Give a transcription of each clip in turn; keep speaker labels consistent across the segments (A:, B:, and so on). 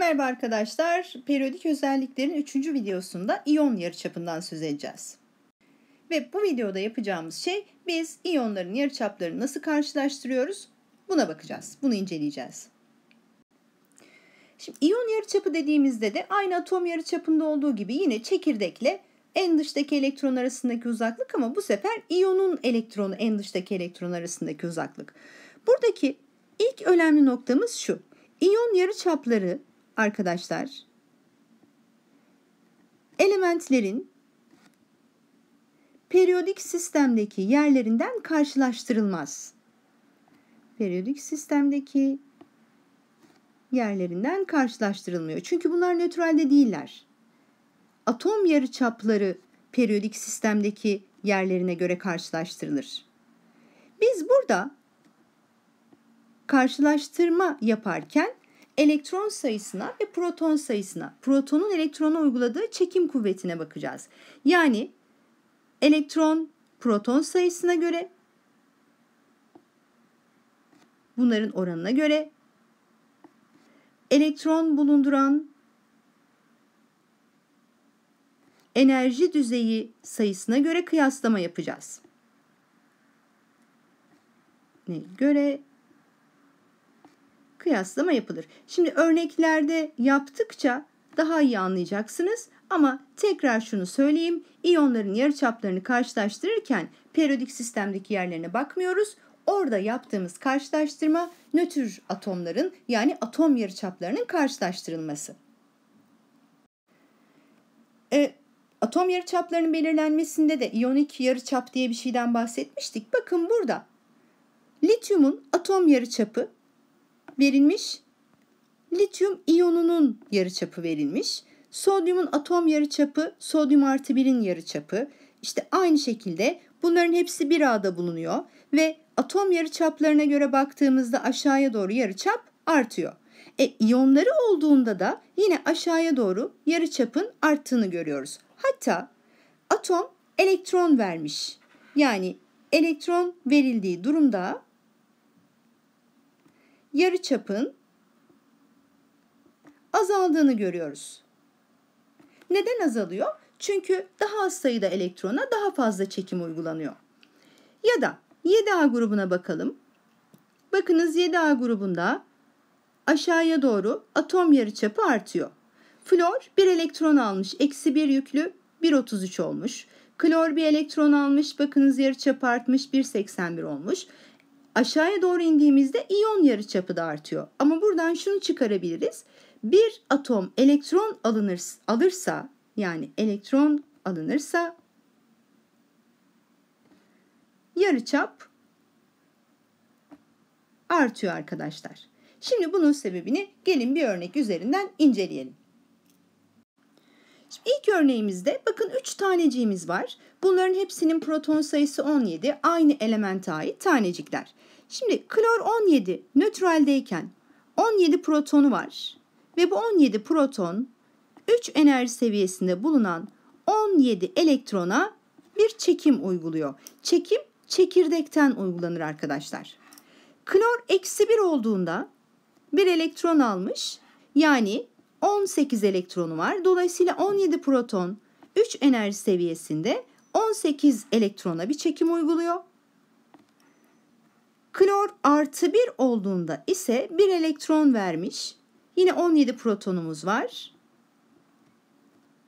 A: Merhaba arkadaşlar. Periyodik özelliklerin 3. videosunda iyon yarıçapından söz edeceğiz. Ve bu videoda yapacağımız şey biz iyonların yarıçaplarını nasıl karşılaştırıyoruz? Buna bakacağız. Bunu inceleyeceğiz. Şimdi iyon yarıçapı dediğimizde de aynı atom yarıçapında olduğu gibi yine çekirdekle en dıştaki elektron arasındaki uzaklık ama bu sefer iyonun elektronu en dıştaki elektron arasındaki uzaklık. Buradaki ilk önemli noktamız şu. İyon yarıçapları arkadaşlar elementlerin periyodik sistemdeki yerlerinden karşılaştırılmaz. Periyodik sistemdeki yerlerinden karşılaştırılmıyor. Çünkü bunlar nötralde değiller. Atom yarıçapları periyodik sistemdeki yerlerine göre karşılaştırılır. Biz burada karşılaştırma yaparken elektron sayısına ve proton sayısına, protonun elektrona uyguladığı çekim kuvvetine bakacağız. Yani elektron proton sayısına göre bunların oranına göre elektron bulunduran enerji düzeyi sayısına göre kıyaslama yapacağız. Ne göre kıyaslama yapılır. Şimdi örneklerde yaptıkça daha iyi anlayacaksınız ama tekrar şunu söyleyeyim. İyonların yarıçaplarını karşılaştırırken periyodik sistemdeki yerlerine bakmıyoruz. Orada yaptığımız karşılaştırma nötr atomların yani atom yarıçaplarının karşılaştırılması. E, atom yarıçaplarının belirlenmesinde de iyonik yarıçap diye bir şeyden bahsetmiştik. Bakın burada lityumun atom yarıçapı verilmiş? Lityum iyonunun yarıçapı verilmiş. Sodyumun atom yarıçapı sodyum artı birin yarıçapı. İşte aynı şekilde bunların hepsi bir ağda bulunuyor ve atom yarıçaplarına göre baktığımızda aşağıya doğru yarıçap artıyor. E iyonları olduğunda da yine aşağıya doğru yarıçapın arttığını görüyoruz. Hatta atom elektron vermiş. Yani elektron verildiği durumda Yarı çapın azaldığını görüyoruz. Neden azalıyor? Çünkü daha az sayıda elektrona daha fazla çekim uygulanıyor. Ya da 7A grubuna bakalım. Bakınız 7A grubunda aşağıya doğru atom yarıçapı artıyor. Flor bir elektron almış, eksi bir yüklü 1.33 olmuş. Klor bir elektron almış, bakınız yarıçapı artmış 1.81 olmuş. Aşağıya doğru indiğimizde iyon yarıçapı da artıyor. Ama buradan şunu çıkarabiliriz. Bir atom elektron alınır, alırsa yani elektron alınırsa yarıçap artıyor arkadaşlar. Şimdi bunun sebebini gelin bir örnek üzerinden inceleyelim. Şimdi ilk örneğimizde bakın 3 taneciğimiz var. Bunların hepsinin proton sayısı 17, aynı elemente ait tanecikler. Şimdi klor 17 nötraldeyken 17 protonu var ve bu 17 proton 3 enerji seviyesinde bulunan 17 elektrona bir çekim uyguluyor. Çekim çekirdekten uygulanır arkadaşlar. Klor eksi 1 olduğunda bir elektron almış yani 18 elektronu var. Dolayısıyla 17 proton 3 enerji seviyesinde 18 elektrona bir çekim uyguluyor. Klor artı 1 olduğunda ise 1 elektron vermiş. Yine 17 protonumuz var.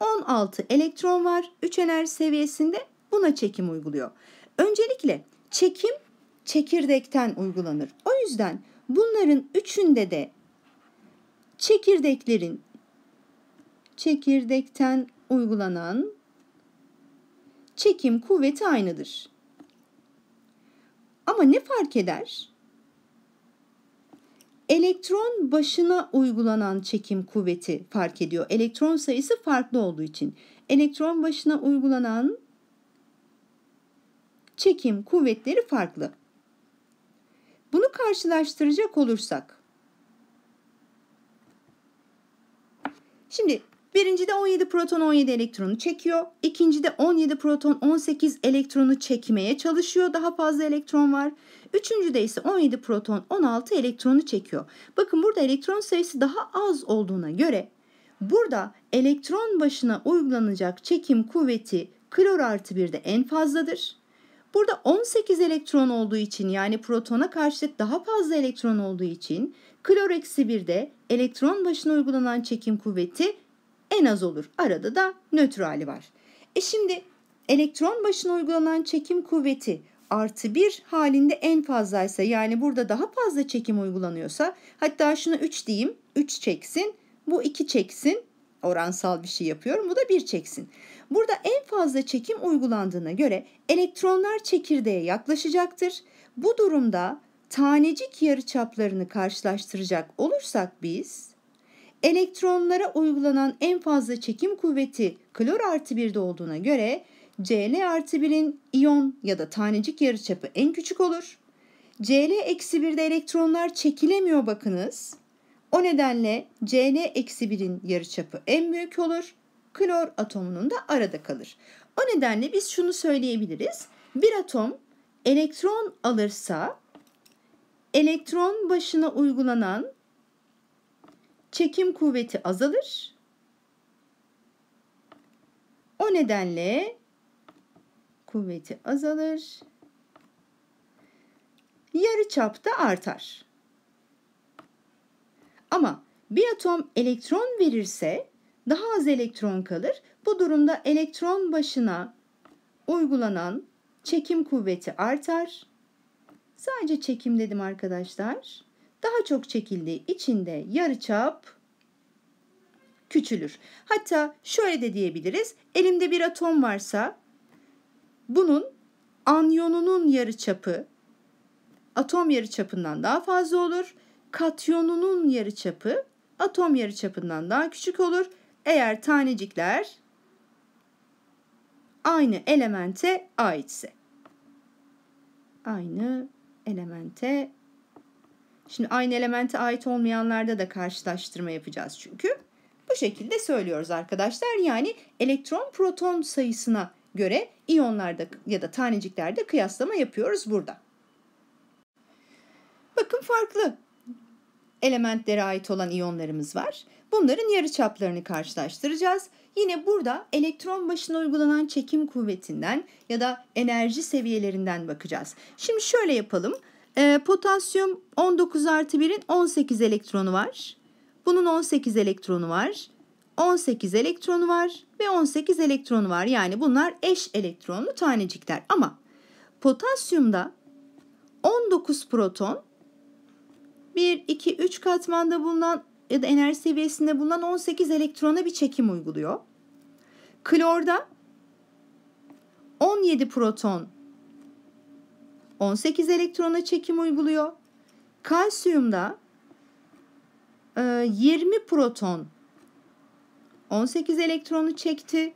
A: 16 elektron var 3 enerji seviyesinde buna çekim uyguluyor. Öncelikle çekim çekirdekten uygulanır. O yüzden bunların üçünde de çekirdeklerin çekirdekten uygulanan çekim kuvveti aynıdır. Ama ne fark eder? Elektron başına uygulanan çekim kuvveti fark ediyor. Elektron sayısı farklı olduğu için. Elektron başına uygulanan çekim kuvvetleri farklı. Bunu karşılaştıracak olursak Şimdi Birincide 17 proton 17 elektronu çekiyor. İkincide 17 proton 18 elektronu çekmeye çalışıyor. Daha fazla elektron var. Üçüncüde ise 17 proton 16 elektronu çekiyor. Bakın burada elektron sayısı daha az olduğuna göre burada elektron başına uygulanacak çekim kuvveti klor artı 1'de en fazladır. Burada 18 elektron olduğu için yani protona karşılık daha fazla elektron olduğu için klor eksi 1'de elektron başına uygulanan çekim kuvveti en az olur. Arada da nötr hali var. E şimdi elektron başına uygulanan çekim kuvveti artı 1 halinde en fazlaysa yani burada daha fazla çekim uygulanıyorsa hatta şunu 3 diyeyim 3 çeksin bu 2 çeksin oransal bir şey yapıyorum. Bu da bir çeksin. Burada en fazla çekim uygulandığına göre elektronlar çekirdeğe yaklaşacaktır. Bu durumda tanecik yarıçaplarını karşılaştıracak olursak biz elektronlara uygulanan en fazla çekim kuvveti klor artı 1'de olduğuna göre Cl artı 1'in iyon ya da tanecik yarıçapı en küçük olur. Cl eksi 1'de elektronlar çekilemiyor bakınız. O nedenle Cn-1'in yarıçapı en büyük olur. Klor atomunun da arada kalır. O nedenle biz şunu söyleyebiliriz. Bir atom elektron alırsa elektron başına uygulanan çekim kuvveti azalır. O nedenle kuvveti azalır. Yarı çap da artar. Ama bir atom elektron verirse daha az elektron kalır. Bu durumda elektron başına uygulanan çekim kuvveti artar. Sadece çekim dedim arkadaşlar. Daha çok çekildiği için de yarıçap küçülür. Hatta şöyle de diyebiliriz. Elimde bir atom varsa bunun anyonunun yarıçapı atom yarıçapından daha fazla olur katyonunun yarıçapı atom yarıçapından daha küçük olur. Eğer tanecikler aynı elemente aitse. Aynı elemente. Şimdi aynı elemente ait olmayanlarda da karşılaştırma yapacağız çünkü. Bu şekilde söylüyoruz arkadaşlar. Yani elektron proton sayısına göre iyonlarda ya da taneciklerde kıyaslama yapıyoruz burada. Bakın farklı elementlere ait olan iyonlarımız var. Bunların yarıçaplarını karşılaştıracağız. Yine burada elektron başına uygulanan çekim kuvvetinden ya da enerji seviyelerinden bakacağız. Şimdi şöyle yapalım. E, potasyum 19 artı 1'in 18 elektronu var. Bunun 18 elektronu var. 18 elektronu var ve 18 elektronu var. Yani bunlar eş elektronlu tanecikler. Ama potasyumda 19 proton 1, 2, 3 katmanda bulunan ya da enerji seviyesinde bulunan 18 elektrona bir çekim uyguluyor. Klorda 17 proton 18 elektrona çekim uyguluyor. Kalsiyumda 20 e, proton 18 elektronu çekti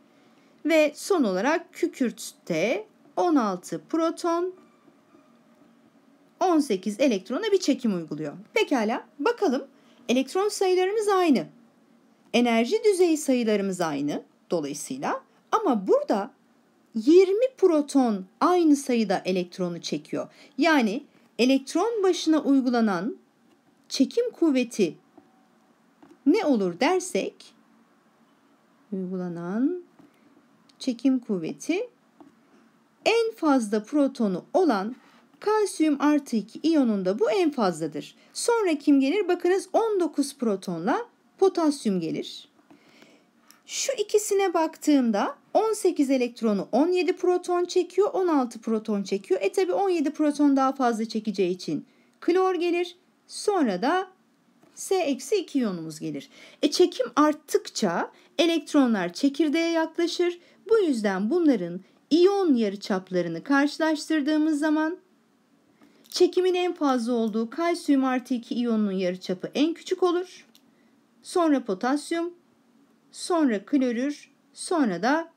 A: ve son olarak kükürtte 16 proton 18 elektrona bir çekim uyguluyor. Pekala bakalım elektron sayılarımız aynı. Enerji düzeyi sayılarımız aynı dolayısıyla ama burada 20 proton aynı sayıda elektronu çekiyor. Yani elektron başına uygulanan çekim kuvveti ne olur dersek uygulanan çekim kuvveti en fazla protonu olan kalsiyum artı 2 iyonunda bu en fazladır. Sonra kim gelir? Bakınız 19 protonla potasyum gelir. Şu ikisine baktığımda 18 elektronu 17 proton çekiyor, 16 proton çekiyor. E tabi 17 proton daha fazla çekeceği için klor gelir. Sonra da S-2 iyonumuz gelir. E çekim arttıkça elektronlar çekirdeğe yaklaşır. Bu yüzden bunların iyon yarıçaplarını karşılaştırdığımız zaman Çekimin en fazla olduğu kalsiyum artı 2 iyonunun yarıçapı en küçük olur. Sonra potasyum, sonra klorür, sonra da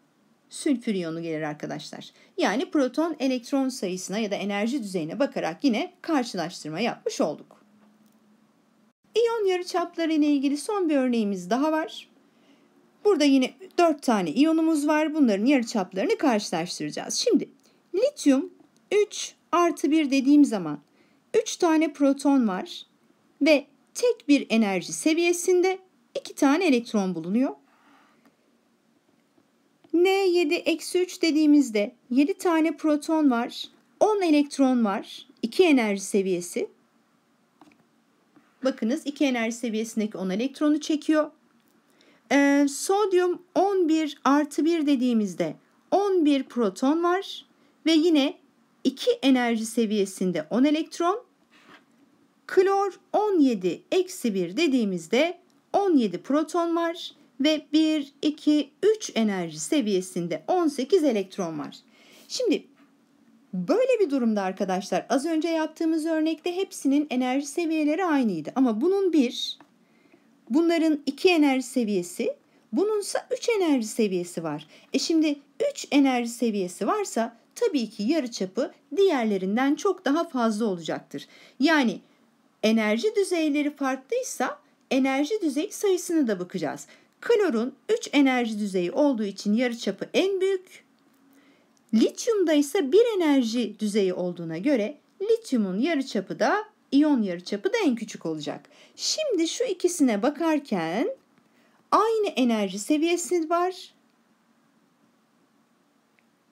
A: sülfür iyonu gelir arkadaşlar. Yani proton elektron sayısına ya da enerji düzeyine bakarak yine karşılaştırma yapmış olduk. İyon yarıçapları ile ilgili son bir örneğimiz daha var. Burada yine 4 tane iyonumuz var. Bunların yarıçaplarını karşılaştıracağız. Şimdi lityum 3 artı 1 dediğim zaman 3 tane proton var ve tek bir enerji seviyesinde 2 tane elektron bulunuyor. N7 eksi 3 dediğimizde 7 tane proton var, 10 elektron var, 2 enerji seviyesi. Bakınız 2 enerji seviyesindeki 10 elektronu çekiyor. Ee, sodyum 11 artı 1 dediğimizde 11 proton var ve yine 2 enerji seviyesinde 10 elektron, klor 17 eksi 1 dediğimizde 17 proton var ve 1, 2, 3 enerji seviyesinde 18 elektron var. Şimdi Böyle bir durumda arkadaşlar az önce yaptığımız örnekte hepsinin enerji seviyeleri aynıydı. Ama bunun bir, bunların iki enerji seviyesi Bununsa 3 enerji seviyesi var. E şimdi 3 enerji seviyesi varsa tabii ki yarıçapı diğerlerinden çok daha fazla olacaktır. Yani enerji düzeyleri farklıysa enerji düzey sayısına da bakacağız. Klorun 3 enerji düzeyi olduğu için yarıçapı en büyük. Lityumda ise 1 enerji düzeyi olduğuna göre lityumun yarıçapı da iyon yarıçapı da en küçük olacak. Şimdi şu ikisine bakarken Aynı enerji seviyesi var.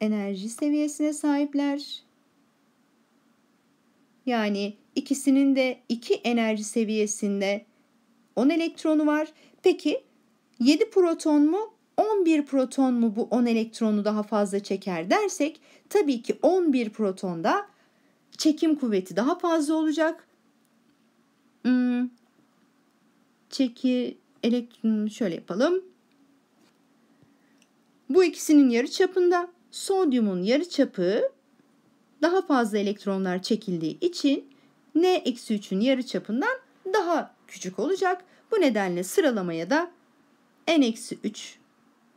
A: Enerji seviyesine sahipler. Yani ikisinin de iki enerji seviyesinde 10 elektronu var. Peki 7 proton mu 11 proton mu bu 10 elektronu daha fazla çeker dersek tabii ki 11 protonda çekim kuvveti daha fazla olacak. Hmm, çeki elektron hmm, şöyle yapalım. Bu ikisinin yarı çapında sodyumun yarı çapı daha fazla elektronlar çekildiği için N-3'ün yarı çapından daha küçük olacak. Bu nedenle sıralamaya da N-3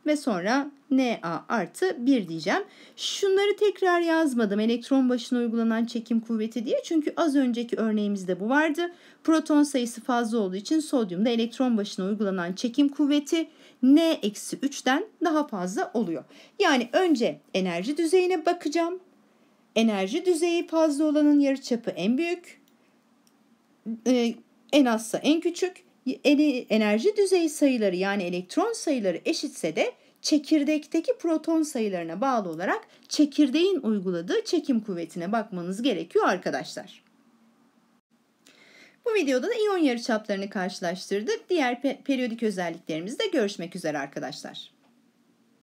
A: ve sonra Na artı 1 diyeceğim. Şunları tekrar yazmadım. Elektron başına uygulanan çekim kuvveti diye. Çünkü az önceki örneğimizde bu vardı. Proton sayısı fazla olduğu için sodyumda elektron başına uygulanan çekim kuvveti N-3'den daha fazla oluyor. Yani önce enerji düzeyine bakacağım. Enerji düzeyi fazla olanın yarıçapı en büyük. Ee, en azsa en küçük enerji düzey sayıları yani elektron sayıları eşitse de çekirdekteki proton sayılarına bağlı olarak çekirdeğin uyguladığı çekim kuvvetine bakmanız gerekiyor arkadaşlar. Bu videoda da iyon yarıçaplarını karşılaştırdık. Diğer periyodik özelliklerimizde görüşmek üzere arkadaşlar.